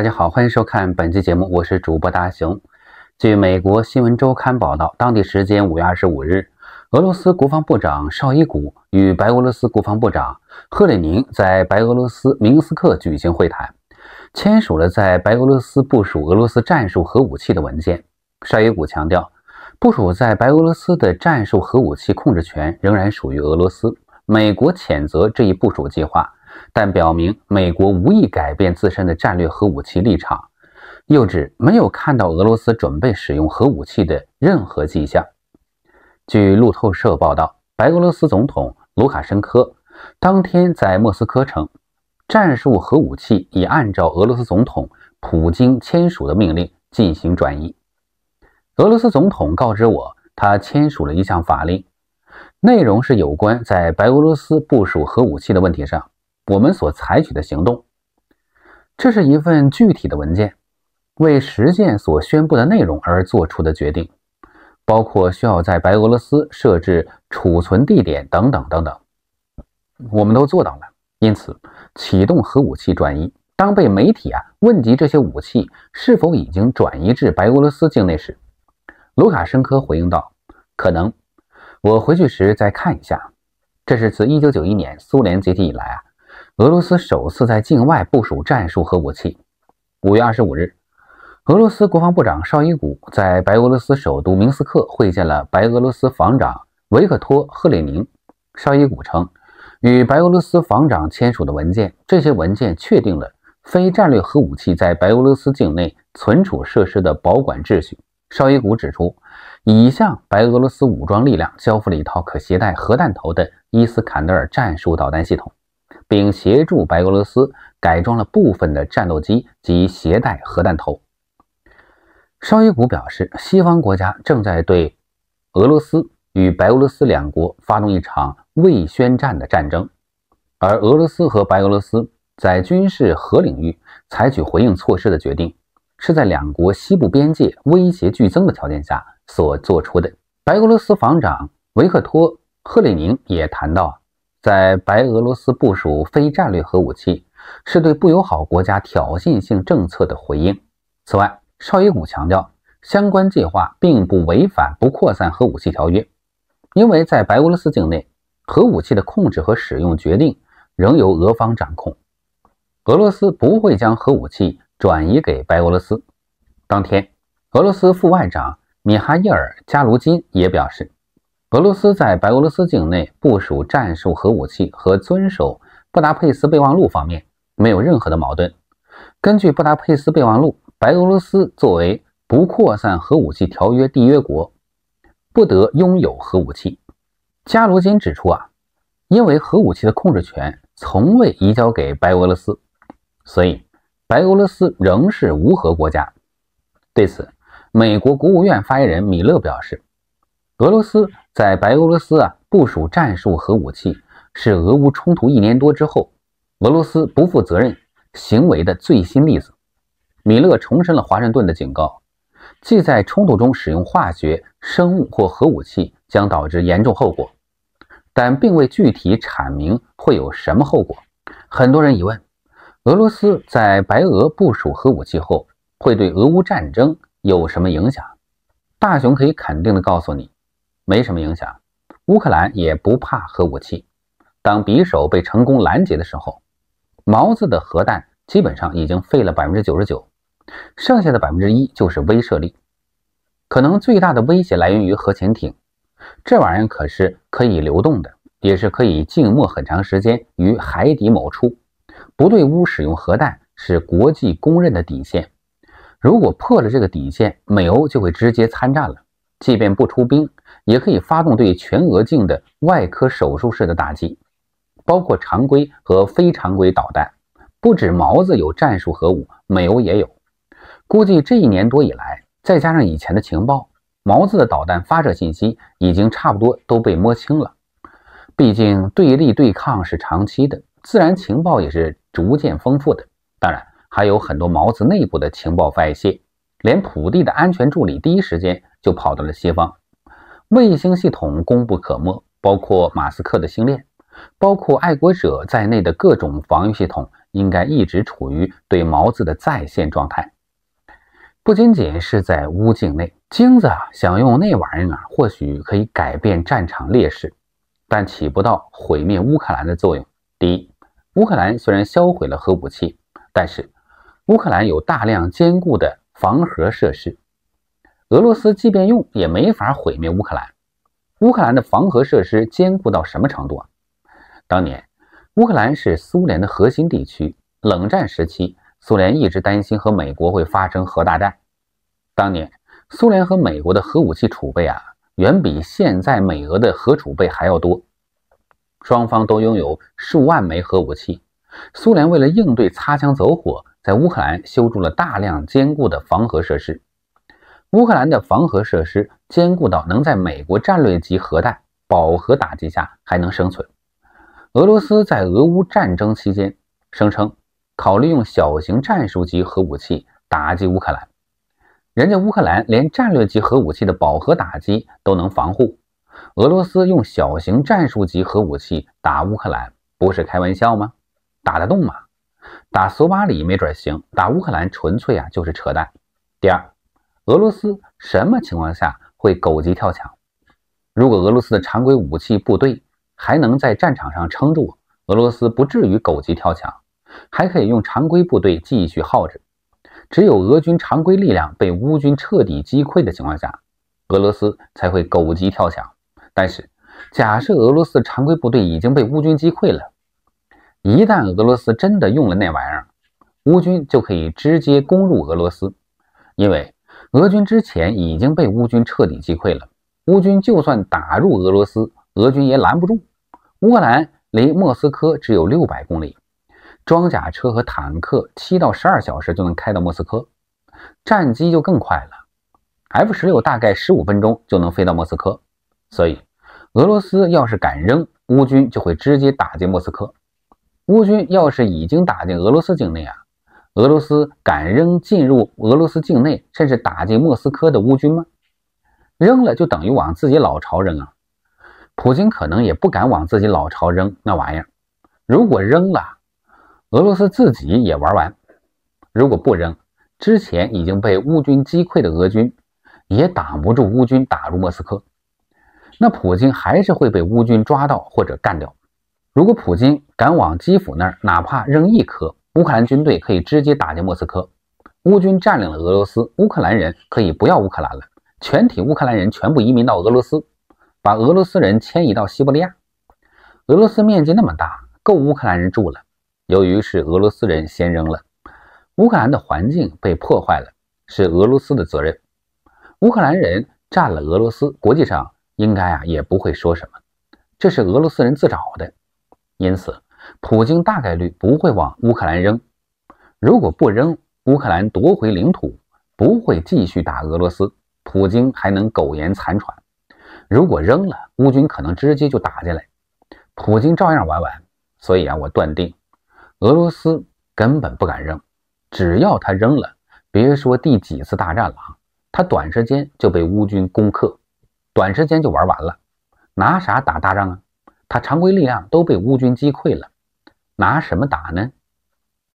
大家好，欢迎收看本期节目，我是主播大熊。据美国新闻周刊报道，当地时间五月二十五日，俄罗斯国防部长绍伊古与白俄罗斯国防部长赫里宁在白俄罗斯明斯克举行会谈，签署了在白俄罗斯部署俄罗斯战术核武器的文件。绍伊古强调，部署在白俄罗斯的战术核武器控制权仍然属于俄罗斯。美国谴责这一部署计划。但表明美国无意改变自身的战略核武器立场，又指没有看到俄罗斯准备使用核武器的任何迹象。据路透社报道，白俄罗斯总统卢卡申科当天在莫斯科称，战术核武器已按照俄罗斯总统普京签署的命令进行转移。俄罗斯总统告知我，他签署了一项法令，内容是有关在白俄罗斯部署核武器的问题上。我们所采取的行动，这是一份具体的文件，为实践所宣布的内容而做出的决定，包括需要在白俄罗斯设置储存地点等等等等，我们都做到了。因此，启动核武器转移。当被媒体啊问及这些武器是否已经转移至白俄罗斯境内时，卢卡申科回应道：“可能，我回去时再看一下。”这是自1991年苏联解体以来啊。俄罗斯首次在境外部署战术核武器。五月二十五日，俄罗斯国防部长绍伊古在白俄罗斯首都明斯克会见了白俄罗斯防长维克托·赫列宁。绍伊古称，与白俄罗斯防长签署的文件，这些文件确定了非战略核武器在白俄罗斯境内存储设施的保管秩序。绍伊古指出，已向白俄罗斯武装力量交付了一套可携带核弹头的伊斯坎德尔战术导弹系统。并协助白俄罗斯改装了部分的战斗机及携带核弹头。绍伊古表示，西方国家正在对俄罗斯与白俄罗斯两国发动一场未宣战的战争，而俄罗斯和白俄罗斯在军事核领域采取回应措施的决定，是在两国西部边界威胁剧增的条件下所做出的。白俄罗斯防长维克托·赫里宁也谈到。在白俄罗斯部署非战略核武器，是对不友好国家挑衅性政策的回应。此外，绍伊古强调，相关计划并不违反《不扩散核武器条约》，因为在白俄罗斯境内，核武器的控制和使用决定仍由俄方掌控。俄罗斯不会将核武器转移给白俄罗斯。当天，俄罗斯副外长米哈伊尔·加卢金也表示。俄罗斯在白俄罗斯境内部署战术核武器和遵守《布达佩斯备忘录》方面没有任何的矛盾。根据《布达佩斯备忘录》，白俄罗斯作为不扩散核武器条约缔约国，不得拥有核武器。加罗金指出啊，因为核武器的控制权从未移交给白俄罗斯，所以白俄罗斯仍是无核国家。对此，美国国务院发言人米勒表示。俄罗斯在白俄罗斯啊部署战术核武器，是俄乌冲突一年多之后俄罗斯不负责任行为的最新例子。米勒重申了华盛顿的警告，即在冲突中使用化学、生物或核武器将导致严重后果，但并未具体阐明会有什么后果。很多人疑问，俄罗斯在白俄部署核武器后会对俄乌战争有什么影响？大雄可以肯定地告诉你。没什么影响，乌克兰也不怕核武器。当匕首被成功拦截的时候，毛子的核弹基本上已经废了百分之九十九，剩下的百分之一就是威慑力。可能最大的威胁来源于核潜艇，这玩意儿可是可以流动的，也是可以静默很长时间于海底某处。不对乌使用核弹是国际公认的底线，如果破了这个底线，美欧就会直接参战了，即便不出兵。也可以发动对全俄境的外科手术式的打击，包括常规和非常规导弹。不止毛子有战术核武，美欧也有。估计这一年多以来，再加上以前的情报，毛子的导弹发射信息已经差不多都被摸清了。毕竟对立对抗是长期的，自然情报也是逐渐丰富的。当然还有很多毛子内部的情报外泄，连普地的安全助理第一时间就跑到了西方。卫星系统功不可没，包括马斯克的星链，包括爱国者在内的各种防御系统，应该一直处于对毛子的在线状态。不仅仅是在乌境内，金子啊，想用那玩意儿啊，或许可以改变战场劣势，但起不到毁灭乌克兰的作用。第一，乌克兰虽然销毁了核武器，但是乌克兰有大量坚固的防核设施。俄罗斯即便用也没法毁灭乌克兰。乌克兰的防核设施坚固到什么程度啊？当年乌克兰是苏联的核心地区，冷战时期苏联一直担心和美国会发生核大战。当年苏联和美国的核武器储备啊，远比现在美俄的核储备还要多，双方都拥有数万枚核武器。苏联为了应对擦枪走火，在乌克兰修筑了大量坚固的防核设施。乌克兰的防核设施坚固到能在美国战略级核弹饱和打击下还能生存。俄罗斯在俄乌战争期间声称考虑用小型战术级核武器打击乌克兰，人家乌克兰连战略级核武器的饱和打击都能防护，俄罗斯用小型战术级核武器打乌克兰不是开玩笑吗？打得动吗？打索马里没准行，打乌克兰纯粹啊就是扯淡。第二。俄罗斯什么情况下会狗急跳墙？如果俄罗斯的常规武器部队还能在战场上撑住，俄罗斯不至于狗急跳墙，还可以用常规部队继续耗着。只有俄军常规力量被乌军彻底击溃的情况下，俄罗斯才会狗急跳墙。但是，假设俄罗斯常规部队已经被乌军击溃了，一旦俄罗斯真的用了那玩意儿，乌军就可以直接攻入俄罗斯，因为。俄军之前已经被乌军彻底击溃了，乌军就算打入俄罗斯，俄军也拦不住。乌克兰离莫斯科只有六百公里，装甲车和坦克七到十二小时就能开到莫斯科，战机就更快了，F16 大概十五分钟就能飞到莫斯科。所以，俄罗斯要是敢扔，乌军就会直接打进莫斯科。乌军要是已经打进俄罗斯境内啊。俄罗斯敢扔进入俄罗斯境内，甚至打进莫斯科的乌军吗？扔了就等于往自己老巢扔啊！普京可能也不敢往自己老巢扔那玩意儿。如果扔了，俄罗斯自己也玩完；如果不扔，之前已经被乌军击溃的俄军也挡不住乌军打入莫斯科，那普京还是会被乌军抓到或者干掉。如果普京敢往基辅那儿哪怕扔一颗，乌克兰军队可以直接打进莫斯科。乌军占领了俄罗斯，乌克兰人可以不要乌克兰了。全体乌克兰人全部移民到俄罗斯，把俄罗斯人迁移到西伯利亚。俄罗斯面积那么大，够乌克兰人住了。由于是俄罗斯人先扔了，乌克兰的环境被破坏了，是俄罗斯的责任。乌克兰人占了俄罗斯，国际上应该啊也不会说什么。这是俄罗斯人自找的，因此。普京大概率不会往乌克兰扔。如果不扔，乌克兰夺回领土，不会继续打俄罗斯，普京还能苟延残喘。如果扔了，乌军可能直接就打进来，普京照样玩完。所以啊，我断定，俄罗斯根本不敢扔。只要他扔了，别说第几次大战了啊，他短时间就被乌军攻克，短时间就玩完了，拿啥打大仗啊？他常规力量都被乌军击溃了。拿什么打呢？